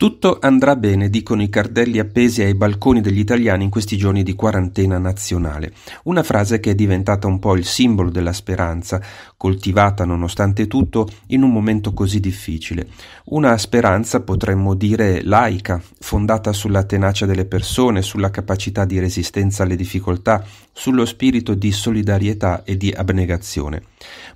Tutto andrà bene, dicono i cardelli appesi ai balconi degli italiani in questi giorni di quarantena nazionale. Una frase che è diventata un po' il simbolo della speranza, coltivata nonostante tutto in un momento così difficile. Una speranza, potremmo dire, laica, fondata sulla tenacia delle persone, sulla capacità di resistenza alle difficoltà, sullo spirito di solidarietà e di abnegazione.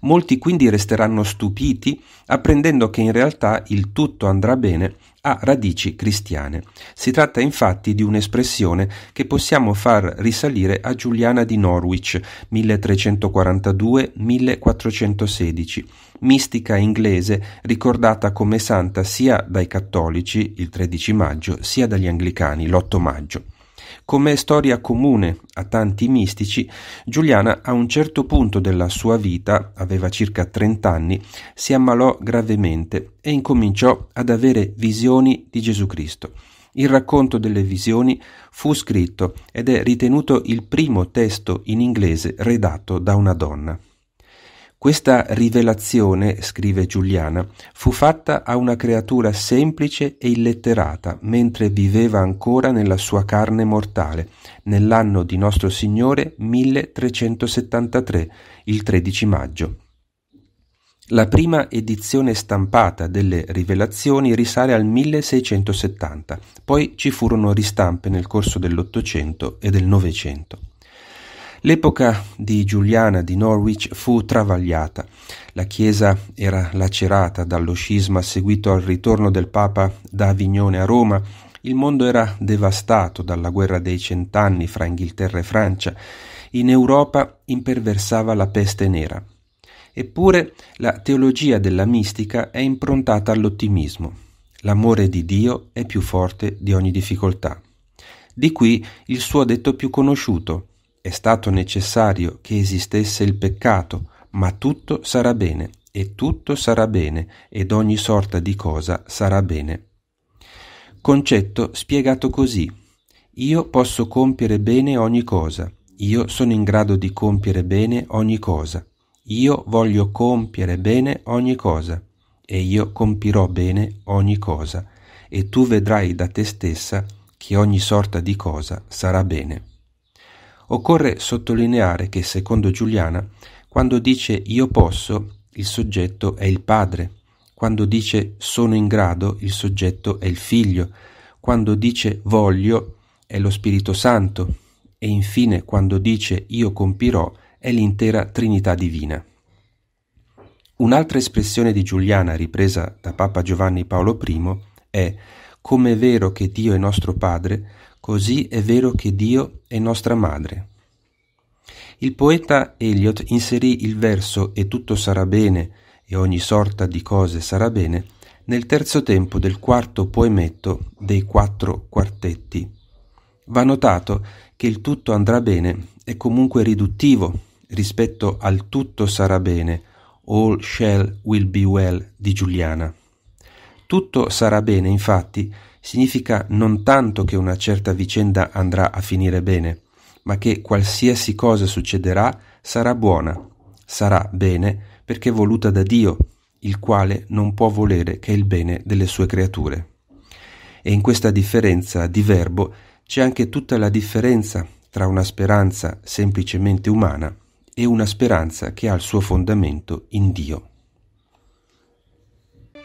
Molti quindi resteranno stupiti apprendendo che in realtà il tutto andrà bene ha radici cristiane. Si tratta infatti di un'espressione che possiamo far risalire a Giuliana di Norwich 1342-1416, mistica inglese ricordata come santa sia dai cattolici il 13 maggio sia dagli anglicani l'8 maggio. Come storia comune a tanti mistici, Giuliana a un certo punto della sua vita, aveva circa 30 anni, si ammalò gravemente e incominciò ad avere visioni di Gesù Cristo. Il racconto delle visioni fu scritto ed è ritenuto il primo testo in inglese redatto da una donna. Questa rivelazione, scrive Giuliana, fu fatta a una creatura semplice e illetterata, mentre viveva ancora nella sua carne mortale, nell'anno di Nostro Signore 1373, il 13 maggio. La prima edizione stampata delle Rivelazioni risale al 1670, poi ci furono ristampe nel corso dell'Ottocento e del Novecento. L'epoca di Giuliana di Norwich fu travagliata. La Chiesa era lacerata dallo scisma seguito al ritorno del Papa da Avignone a Roma. Il mondo era devastato dalla guerra dei cent'anni fra Inghilterra e Francia. In Europa imperversava la peste nera. Eppure la teologia della mistica è improntata all'ottimismo. L'amore di Dio è più forte di ogni difficoltà. Di qui il suo detto più conosciuto, è stato necessario che esistesse il peccato, ma tutto sarà bene, e tutto sarà bene, ed ogni sorta di cosa sarà bene. Concetto spiegato così. Io posso compiere bene ogni cosa, io sono in grado di compiere bene ogni cosa, io voglio compiere bene ogni cosa, e io compirò bene ogni cosa, e tu vedrai da te stessa che ogni sorta di cosa sarà bene. Occorre sottolineare che secondo Giuliana, quando dice io posso, il soggetto è il padre, quando dice sono in grado, il soggetto è il figlio, quando dice voglio, è lo Spirito Santo, e infine quando dice io compirò, è l'intera Trinità divina. Un'altra espressione di Giuliana ripresa da Papa Giovanni Paolo I è come è vero che Dio è nostro Padre, Così è vero che Dio è nostra madre. Il poeta Eliot inserì il verso e tutto sarà bene e ogni sorta di cose sarà bene nel terzo tempo del quarto poemetto dei quattro quartetti. Va notato che il tutto andrà bene è comunque riduttivo rispetto al tutto sarà bene, all shall will be well di Giuliana. Tutto sarà bene, infatti, significa non tanto che una certa vicenda andrà a finire bene, ma che qualsiasi cosa succederà sarà buona, sarà bene perché voluta da Dio, il quale non può volere che il bene delle sue creature. E in questa differenza di verbo c'è anche tutta la differenza tra una speranza semplicemente umana e una speranza che ha il suo fondamento in Dio.